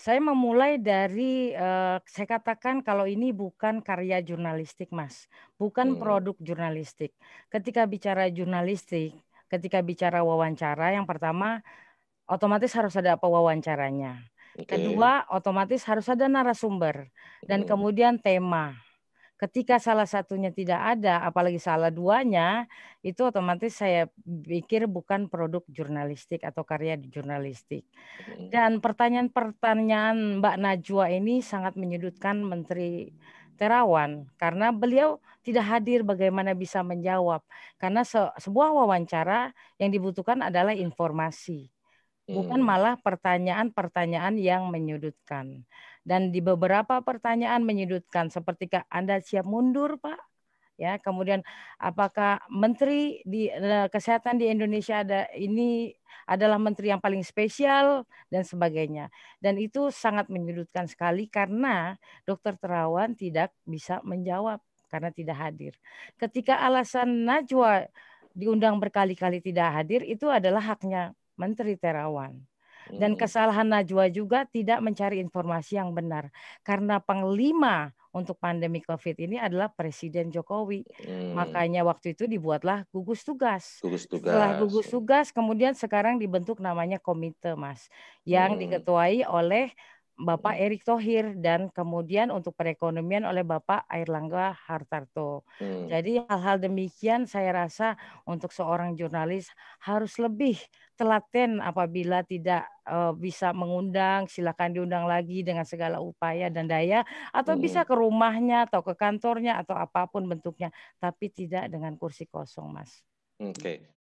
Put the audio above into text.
Saya memulai dari eh, saya katakan kalau ini bukan karya jurnalistik, Mas. Bukan hmm. produk jurnalistik. Ketika bicara jurnalistik, ketika bicara wawancara yang pertama otomatis harus ada apa wawancaranya. Iya. Kedua, otomatis harus ada narasumber dan hmm. kemudian tema. Ketika salah satunya tidak ada, apalagi salah duanya, itu otomatis saya pikir bukan produk jurnalistik atau karya jurnalistik. Dan pertanyaan-pertanyaan Mbak Najwa ini sangat menyudutkan Menteri Terawan karena beliau tidak hadir bagaimana bisa menjawab karena se sebuah wawancara yang dibutuhkan adalah informasi bukan iya. malah pertanyaan-pertanyaan yang menyudutkan. Dan di beberapa pertanyaan menyudutkan seperti Anda siap mundur, Pak? Ya, kemudian apakah menteri di eh, kesehatan di Indonesia ada ini adalah menteri yang paling spesial dan sebagainya. Dan itu sangat menyudutkan sekali karena Dokter Terawan tidak bisa menjawab karena tidak hadir. Ketika alasan Najwa diundang berkali-kali tidak hadir itu adalah haknya Menteri Terawan. Dan kesalahan Najwa juga tidak mencari informasi yang benar karena panglima untuk pandemi COVID ini adalah Presiden Jokowi. Hmm. Makanya waktu itu dibuatlah gugus tugas. Gugus tugas. Setelah gugus tugas, kemudian sekarang dibentuk namanya komite, Mas, yang hmm. diketuai oleh Bapak hmm. Erick Thohir dan kemudian untuk perekonomian oleh Bapak Air Langga Hartarto. Hmm. Jadi hal-hal demikian saya rasa untuk seorang jurnalis harus lebih telaten apabila tidak uh, bisa mengundang silakan diundang lagi dengan segala upaya dan daya atau hmm. bisa ke rumahnya atau ke kantornya atau apapun bentuknya tapi tidak dengan kursi kosong Mas. Oke, okay.